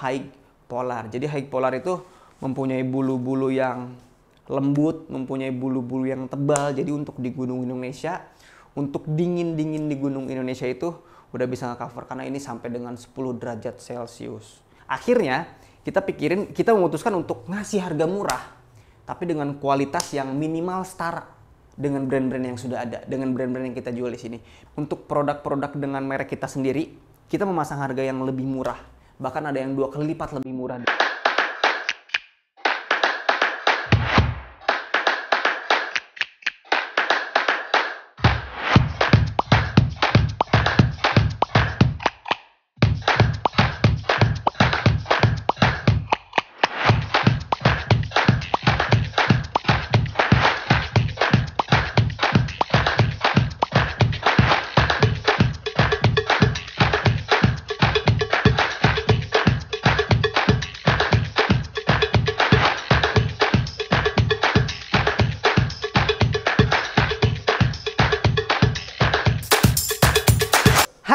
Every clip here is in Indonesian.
high polar. Jadi high polar itu mempunyai bulu-bulu yang lembut, mempunyai bulu-bulu yang tebal. Jadi untuk di gunung Indonesia, untuk dingin-dingin di gunung Indonesia itu udah bisa cover karena ini sampai dengan 10 derajat Celcius. Akhirnya kita pikirin, kita memutuskan untuk ngasih harga murah tapi dengan kualitas yang minimal setara dengan brand-brand yang sudah ada, dengan brand-brand yang kita jual di sini. Untuk produk-produk dengan merek kita sendiri, kita memasang harga yang lebih murah bahkan ada yang dua kali lipat lebih murah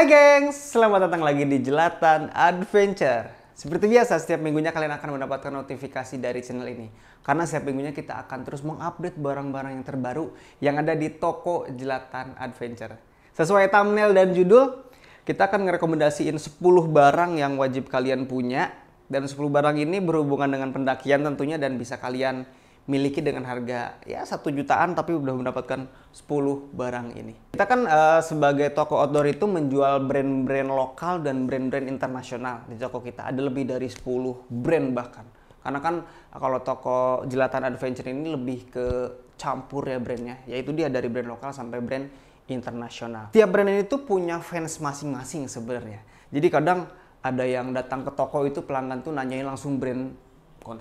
Hai gengs, selamat datang lagi di Jelatan Adventure. Seperti biasa, setiap minggunya kalian akan mendapatkan notifikasi dari channel ini. Karena setiap minggunya kita akan terus mengupdate barang-barang yang terbaru yang ada di toko Jelatan Adventure. Sesuai thumbnail dan judul, kita akan ngerekomendasiin 10 barang yang wajib kalian punya. Dan 10 barang ini berhubungan dengan pendakian tentunya dan bisa kalian miliki dengan harga ya satu jutaan tapi sudah mendapatkan 10 barang ini. Kita kan uh, sebagai toko outdoor itu menjual brand-brand lokal dan brand-brand internasional di toko kita. Ada lebih dari 10 brand bahkan. Karena kan eh, kalau toko jelatan adventure ini lebih ke campur ya brandnya. Yaitu dia dari brand lokal sampai brand internasional. Tiap brand ini tuh punya fans masing-masing sebenarnya. Jadi kadang ada yang datang ke toko itu pelanggan tuh nanyain langsung brand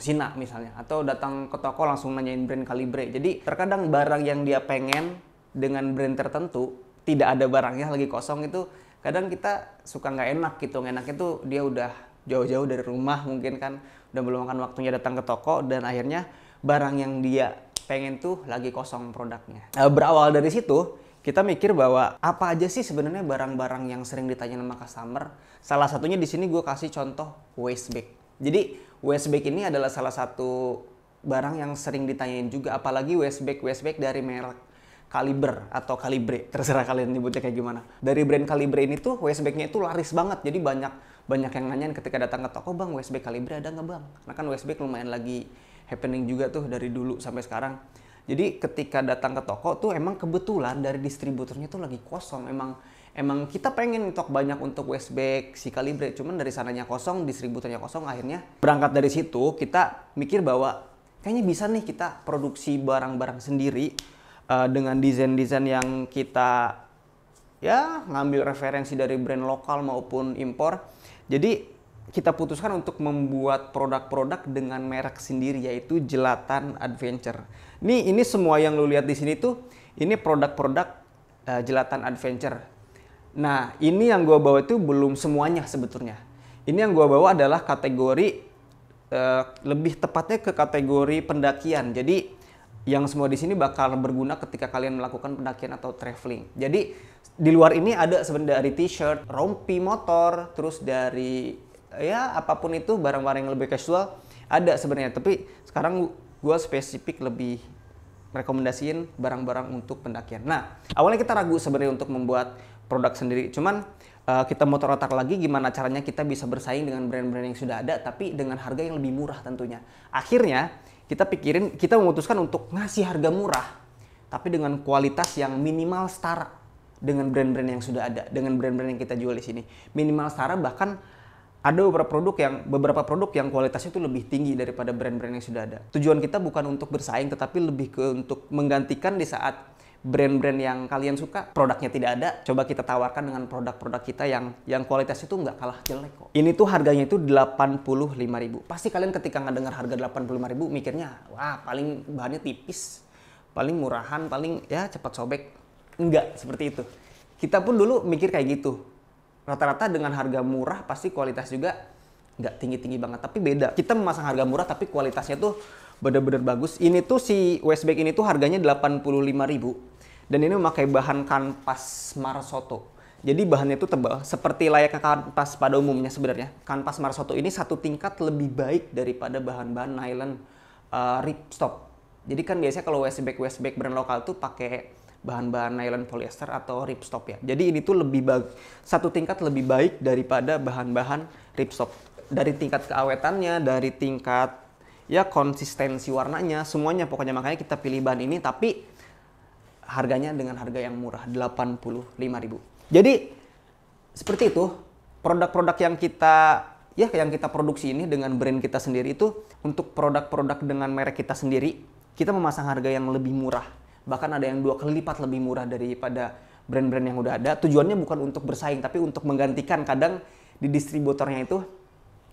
Sina misalnya atau datang ke toko langsung nanyain brand kalibre. Jadi terkadang barang yang dia pengen dengan brand tertentu tidak ada barangnya lagi kosong itu kadang kita suka nggak enak gitu nggak enak itu dia udah jauh-jauh dari rumah mungkin kan udah belum makan waktunya datang ke toko dan akhirnya barang yang dia pengen tuh lagi kosong produknya nah, berawal dari situ kita mikir bahwa apa aja sih sebenarnya barang-barang yang sering ditanya sama customer salah satunya di sini gue kasih contoh waste bag jadi Westback ini adalah salah satu barang yang sering ditanyain juga apalagi Westback Westback dari merek Kaliber atau Kalibre terserah kalian nyebutnya kayak gimana dari brand Kalibre ini tuh nya itu laris banget jadi banyak banyak yang nanyain ketika datang ke toko bang Westback Kalibre ada nggak bang karena kan Westback lumayan lagi happening juga tuh dari dulu sampai sekarang jadi ketika datang ke toko tuh emang kebetulan dari distributornya tuh lagi kosong emang emang kita pengen stok banyak untuk Westback, si Calibre, cuman dari sananya kosong, distributornya kosong, akhirnya berangkat dari situ kita mikir bahwa kayaknya bisa nih kita produksi barang-barang sendiri uh, dengan desain-desain yang kita ya ngambil referensi dari brand lokal maupun impor. Jadi kita putuskan untuk membuat produk-produk dengan merek sendiri yaitu Jelatan Adventure. Nih ini semua yang lu lihat di sini tuh ini produk-produk uh, Jelatan Adventure. Nah, ini yang gue bawa itu belum semuanya sebetulnya. Ini yang gue bawa adalah kategori uh, lebih tepatnya ke kategori pendakian. Jadi yang semua di sini bakal berguna ketika kalian melakukan pendakian atau traveling. Jadi di luar ini ada sebenarnya dari t-shirt, rompi motor, terus dari ya apapun itu barang-barang yang lebih casual ada sebenarnya. Tapi sekarang gue spesifik lebih rekomendasiin barang-barang untuk pendakian. Nah, awalnya kita ragu sebenarnya untuk membuat produk sendiri. Cuman uh, kita mau terotak lagi gimana caranya kita bisa bersaing dengan brand-brand yang sudah ada tapi dengan harga yang lebih murah tentunya. Akhirnya kita pikirin, kita memutuskan untuk ngasih harga murah tapi dengan kualitas yang minimal setara dengan brand-brand yang sudah ada, dengan brand-brand yang kita jual di sini. Minimal setara bahkan ada beberapa produk yang beberapa produk yang kualitasnya itu lebih tinggi daripada brand-brand yang sudah ada. Tujuan kita bukan untuk bersaing tetapi lebih ke untuk menggantikan di saat brand-brand yang kalian suka produknya tidak ada coba kita tawarkan dengan produk-produk kita yang yang kualitasnya itu nggak kalah jelek kok ini tuh harganya itu 85.000 pasti kalian ketika nggak dengar harga 85.000 mikirnya wah paling bahannya tipis paling murahan paling ya cepat sobek enggak seperti itu kita pun dulu mikir kayak gitu rata-rata dengan harga murah pasti kualitas juga nggak tinggi-tinggi banget tapi beda kita memasang harga murah tapi kualitasnya tuh bener-bener bagus ini tuh si Westback ini tuh harganya 85.000 dan ini memakai bahan kanvas marsoto jadi bahannya itu tebal seperti layaknya kanvas pada umumnya sebenarnya kanvas marsoto ini satu tingkat lebih baik daripada bahan-bahan nylon uh, ripstop jadi kan biasanya kalau West Westback brand lokal tuh pakai bahan-bahan nylon polyester atau ripstop ya. Jadi ini tuh lebih baik satu tingkat lebih baik daripada bahan-bahan ripstop. Dari tingkat keawetannya, dari tingkat ya konsistensi warnanya, semuanya pokoknya makanya kita pilih bahan ini tapi harganya dengan harga yang murah 85.000. Jadi seperti itu produk-produk yang kita ya yang kita produksi ini dengan brand kita sendiri itu untuk produk-produk dengan merek kita sendiri kita memasang harga yang lebih murah bahkan ada yang dua kali lipat lebih murah daripada brand-brand yang udah ada. Tujuannya bukan untuk bersaing, tapi untuk menggantikan kadang di distributornya itu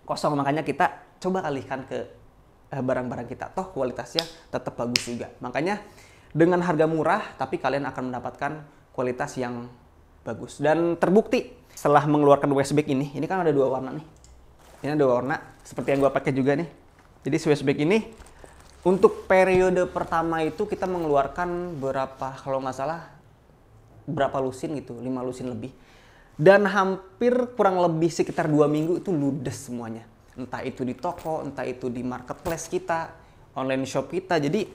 kosong. Makanya kita coba alihkan ke eh, barang-barang kita. Toh kualitasnya tetap bagus juga. Makanya dengan harga murah, tapi kalian akan mendapatkan kualitas yang bagus. Dan terbukti setelah mengeluarkan Westback ini, ini kan ada dua warna nih. Ini ada dua warna, seperti yang gue pakai juga nih. Jadi Westback ini untuk periode pertama itu kita mengeluarkan berapa kalau nggak salah berapa lusin gitu, lima lusin lebih. Dan hampir kurang lebih sekitar dua minggu itu ludes semuanya. Entah itu di toko, entah itu di marketplace kita, online shop kita. Jadi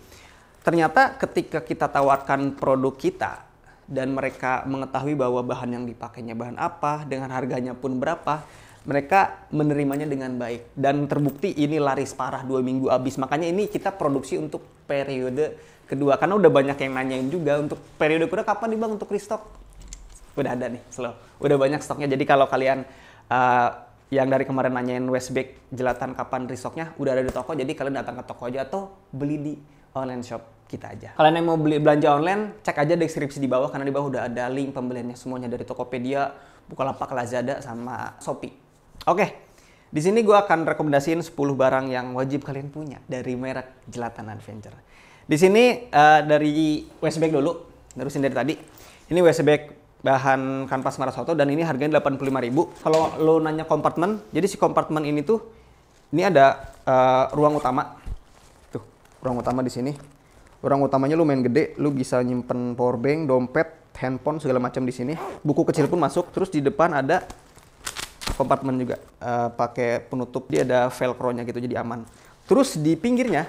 ternyata ketika kita tawarkan produk kita dan mereka mengetahui bahwa bahan yang dipakainya bahan apa, dengan harganya pun berapa, mereka menerimanya dengan baik dan terbukti ini laris parah dua minggu abis makanya ini kita produksi untuk periode kedua karena udah banyak yang nanyain juga untuk periode kedua kapan nih bang untuk restock udah ada nih slow udah banyak stoknya jadi kalau kalian uh, yang dari kemarin nanyain Westbeck jelatan kapan restocknya udah ada di toko jadi kalian datang ke toko aja atau beli di online shop kita aja. Kalian yang mau beli belanja online, cek aja deskripsi di bawah karena di bawah udah ada link pembeliannya semuanya dari Tokopedia, Bukalapak, Lazada sama Shopee. Oke, di sini gue akan rekomendasiin 10 barang yang wajib kalian punya dari merek Jelatan Adventure. Di sini uh, dari Westback dulu, terusin dari tadi. Ini Westback bahan kanvas marasoto dan ini harganya 85.000. Kalau lo nanya kompartemen, jadi si kompartemen ini tuh ini ada uh, ruang utama. Tuh, ruang utama di sini. Ruang utamanya lumayan gede, lu bisa nyimpen powerbank, dompet, handphone segala macam di sini. Buku kecil pun masuk, terus di depan ada kompartemen juga uh, pakai penutup dia ada velcro-nya gitu jadi aman terus di pinggirnya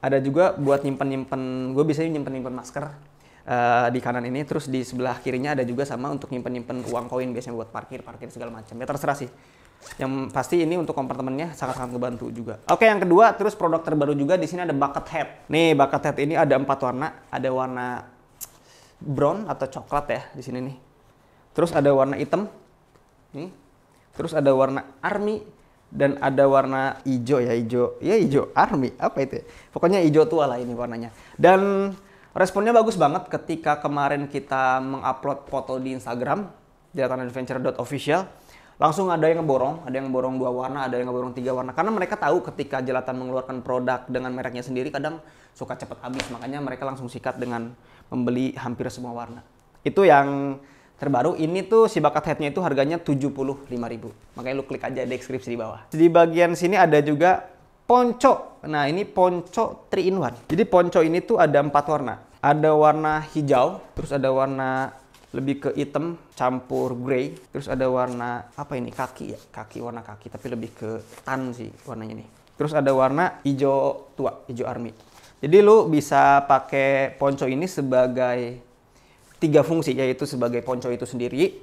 ada juga buat nyimpen-nyimpen gue biasanya nyimpen-nyimpen masker uh, di kanan ini terus di sebelah kirinya ada juga sama untuk nyimpen-nyimpen uang koin biasanya buat parkir parkir segala macam ya terserah sih yang pasti ini untuk kompartemennya sangat-sangat membantu juga. Oke, yang kedua terus produk terbaru juga di sini ada bucket hat. Nih, bucket hat ini ada empat warna, ada warna brown atau coklat ya di sini nih. Terus ada warna hitam. Nih, terus ada warna army dan ada warna hijau ya hijau ya hijau army apa itu ya? pokoknya hijau tua lah ini warnanya dan responnya bagus banget ketika kemarin kita mengupload foto di Instagram jelatanadventure.official langsung ada yang ngeborong, ada yang ngeborong dua warna, ada yang ngeborong tiga warna. Karena mereka tahu ketika jelatan mengeluarkan produk dengan mereknya sendiri kadang suka cepat habis, makanya mereka langsung sikat dengan membeli hampir semua warna. Itu yang terbaru ini tuh si bakat headnya itu harganya 75.000 makanya lu klik aja deskripsi di bawah di bagian sini ada juga ponco nah ini ponco 3 in 1 jadi ponco ini tuh ada empat warna ada warna hijau terus ada warna lebih ke hitam campur grey terus ada warna apa ini kaki ya kaki warna kaki tapi lebih ke tan sih warnanya nih terus ada warna hijau tua hijau army jadi lu bisa pakai ponco ini sebagai tiga fungsi yaitu sebagai ponco itu sendiri.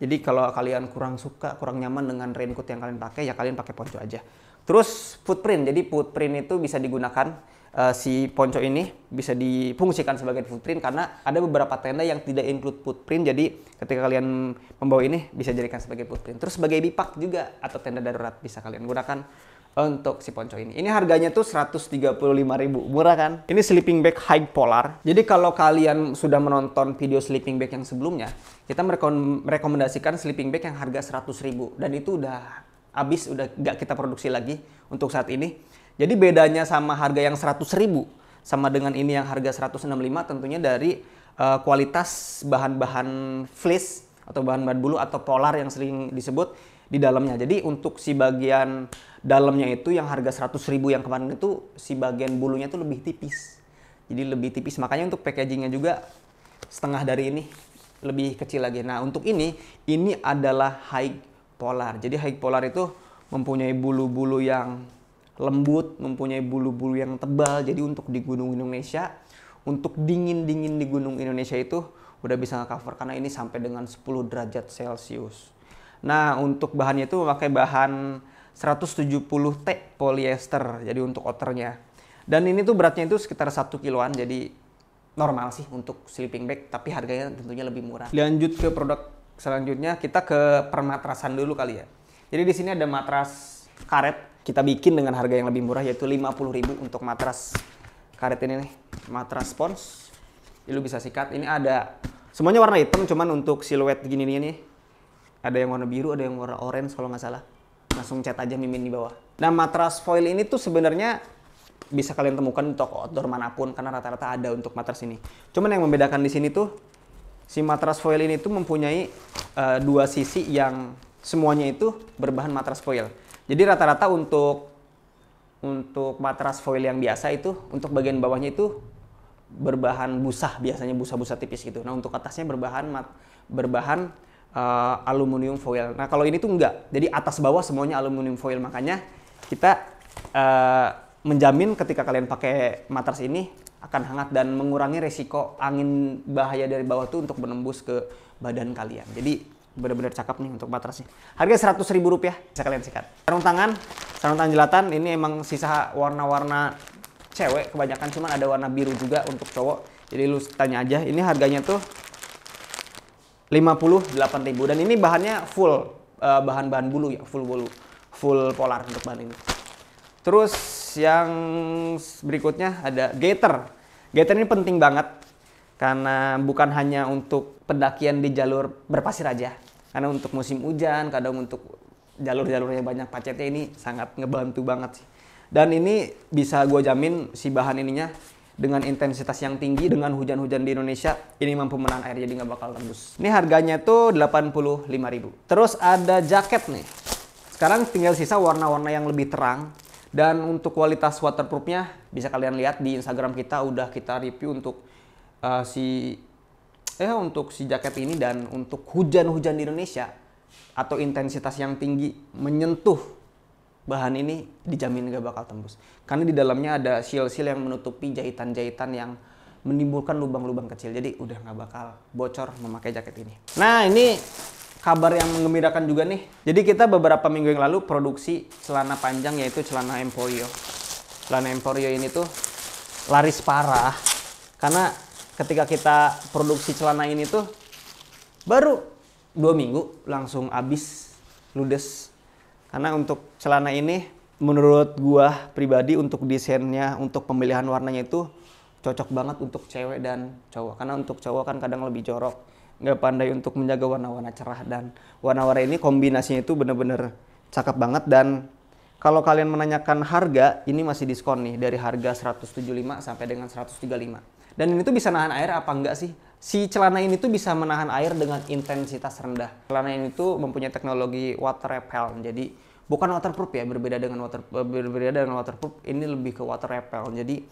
Jadi kalau kalian kurang suka, kurang nyaman dengan raincoat yang kalian pakai ya kalian pakai ponco aja. Terus footprint. Jadi footprint itu bisa digunakan uh, si ponco ini bisa difungsikan sebagai footprint karena ada beberapa tenda yang tidak include footprint. Jadi ketika kalian membawa ini bisa jadikan sebagai footprint. Terus sebagai bipak juga atau tenda darurat bisa kalian gunakan untuk si ponco ini. Ini harganya tuh ribu murah kan? Ini sleeping bag high polar. Jadi kalau kalian sudah menonton video sleeping bag yang sebelumnya, kita merekomendasikan sleeping bag yang harga ribu dan itu udah habis, udah nggak kita produksi lagi untuk saat ini. Jadi bedanya sama harga yang ribu sama dengan ini yang harga 165 tentunya dari uh, kualitas bahan-bahan fleece atau bahan-bahan bulu atau polar yang sering disebut di dalamnya. Jadi untuk si bagian dalamnya itu yang harga 100 ribu yang kemarin itu si bagian bulunya itu lebih tipis jadi lebih tipis makanya untuk packagingnya juga setengah dari ini lebih kecil lagi nah untuk ini ini adalah high polar jadi high polar itu mempunyai bulu-bulu yang lembut mempunyai bulu-bulu yang tebal jadi untuk di gunung Indonesia untuk dingin-dingin di gunung Indonesia itu udah bisa cover karena ini sampai dengan 10 derajat celcius nah untuk bahannya itu memakai bahan 170T polyester jadi untuk outernya dan ini tuh beratnya itu sekitar 1 kiloan jadi normal sih untuk sleeping bag tapi harganya tentunya lebih murah lanjut ke produk selanjutnya kita ke permatrasan dulu kali ya jadi di sini ada matras karet kita bikin dengan harga yang lebih murah yaitu 50.000 untuk matras karet ini nih matras spons jadi lu bisa sikat ini ada semuanya warna hitam cuman untuk siluet gini nih ada yang warna biru ada yang warna orange kalau nggak salah langsung cat aja mimin di bawah. Nah matras foil ini tuh sebenarnya bisa kalian temukan di toko outdoor manapun karena rata-rata ada untuk matras ini. Cuman yang membedakan di sini tuh si matras foil ini tuh mempunyai uh, dua sisi yang semuanya itu berbahan matras foil. Jadi rata-rata untuk untuk matras foil yang biasa itu untuk bagian bawahnya itu berbahan busa, biasanya busa-busa tipis gitu. Nah, untuk atasnya berbahan mat, berbahan uh, aluminium foil. Nah kalau ini tuh enggak, jadi atas bawah semuanya aluminium foil. Makanya kita uh, menjamin ketika kalian pakai matras ini akan hangat dan mengurangi resiko angin bahaya dari bawah tuh untuk menembus ke badan kalian. Jadi benar-benar cakep nih untuk matrasnya. Harga seratus ribu rupiah, bisa kalian sikat. Sarung tangan, sarung tangan jelatan ini emang sisa warna-warna cewek kebanyakan, cuman ada warna biru juga untuk cowok. Jadi lu tanya aja, ini harganya tuh 50 dan ini bahannya full eh, bahan-bahan bulu ya, full bulu, full polar untuk bahan ini. Terus yang berikutnya ada gator. Gator ini penting banget karena bukan hanya untuk pendakian di jalur berpasir aja. Karena untuk musim hujan, kadang untuk jalur-jalurnya banyak pacetnya ini sangat ngebantu banget sih. Dan ini bisa gue jamin si bahan ininya dengan intensitas yang tinggi dengan hujan-hujan di Indonesia ini mampu menahan air jadi nggak bakal tembus ini harganya tuh 85.000 terus ada jaket nih sekarang tinggal sisa warna-warna yang lebih terang dan untuk kualitas waterproofnya bisa kalian lihat di Instagram kita udah kita review untuk uh, si eh, untuk si jaket ini dan untuk hujan-hujan di Indonesia atau intensitas yang tinggi menyentuh bahan ini dijamin gak bakal tembus. Karena di dalamnya ada seal-seal yang menutupi jahitan-jahitan yang menimbulkan lubang-lubang kecil. Jadi udah gak bakal bocor memakai jaket ini. Nah ini kabar yang mengembirakan juga nih. Jadi kita beberapa minggu yang lalu produksi celana panjang yaitu celana Emporio. Celana Emporio ini tuh laris parah karena ketika kita produksi celana ini tuh baru dua minggu langsung habis ludes karena untuk celana ini menurut gua pribadi untuk desainnya, untuk pemilihan warnanya itu cocok banget untuk cewek dan cowok. Karena untuk cowok kan kadang lebih jorok, nggak pandai untuk menjaga warna-warna cerah dan warna-warna ini kombinasinya itu bener-bener cakep banget dan kalau kalian menanyakan harga, ini masih diskon nih dari harga 175 sampai dengan 135. Dan ini tuh bisa nahan air apa enggak sih? si celana ini tuh bisa menahan air dengan intensitas rendah. Celana ini tuh mempunyai teknologi water repellent. Jadi bukan waterproof ya, berbeda dengan water eh, berbeda dengan waterproof, ini lebih ke water repellent. Jadi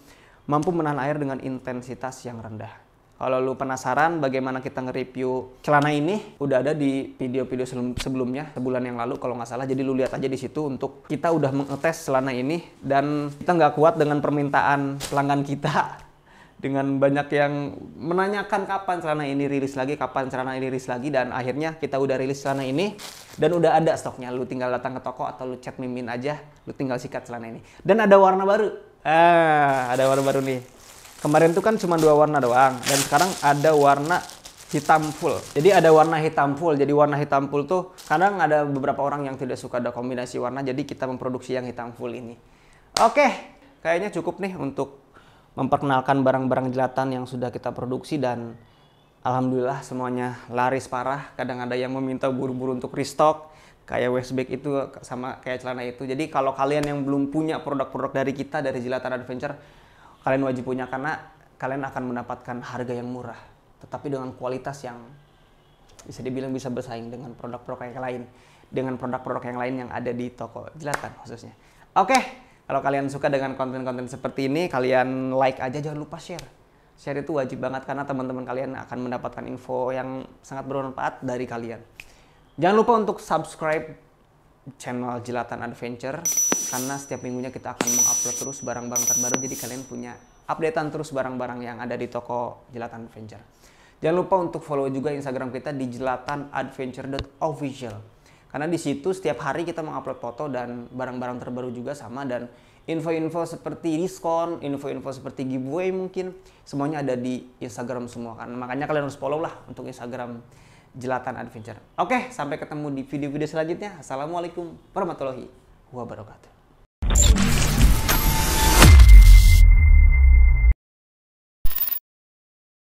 mampu menahan air dengan intensitas yang rendah. Kalau lu penasaran bagaimana kita nge-review celana ini, udah ada di video-video sebelumnya, sebulan yang lalu kalau nggak salah. Jadi lu lihat aja di situ untuk kita udah mengetes celana ini dan kita nggak kuat dengan permintaan pelanggan kita dengan banyak yang menanyakan kapan celana ini rilis lagi, kapan celana ini rilis lagi dan akhirnya kita udah rilis celana ini dan udah ada stoknya. Lu tinggal datang ke toko atau lu chat Mimin aja, lu tinggal sikat celana ini. Dan ada warna baru. Ah, ada warna baru nih. Kemarin tuh kan cuma dua warna doang dan sekarang ada warna hitam full. Jadi ada warna hitam full. Jadi warna hitam full tuh kadang ada beberapa orang yang tidak suka ada kombinasi warna jadi kita memproduksi yang hitam full ini. Oke, kayaknya cukup nih untuk memperkenalkan barang-barang jelatan yang sudah kita produksi dan alhamdulillah semuanya laris parah. Kadang ada yang meminta buru-buru untuk restock kayak Westback itu sama kayak celana itu. Jadi kalau kalian yang belum punya produk-produk dari kita dari Jelatan Adventure, kalian wajib punya karena kalian akan mendapatkan harga yang murah tetapi dengan kualitas yang bisa dibilang bisa bersaing dengan produk-produk yang lain dengan produk-produk yang lain yang ada di toko jelatan khususnya. Oke, okay. Kalau kalian suka dengan konten-konten seperti ini, kalian like aja jangan lupa share. Share itu wajib banget karena teman-teman kalian akan mendapatkan info yang sangat bermanfaat dari kalian. Jangan lupa untuk subscribe channel Jelatan Adventure karena setiap minggunya kita akan mengupload terus barang-barang terbaru jadi kalian punya updatean terus barang-barang yang ada di toko Jelatan Adventure. Jangan lupa untuk follow juga Instagram kita di jelatanadventure.official karena di situ setiap hari kita mengupload foto dan barang-barang terbaru juga sama dan info-info seperti diskon, info-info seperti giveaway mungkin semuanya ada di Instagram semua kan. Makanya kalian harus follow lah untuk Instagram Jelatan Adventure. Oke, sampai ketemu di video-video selanjutnya. Assalamualaikum warahmatullahi wabarakatuh.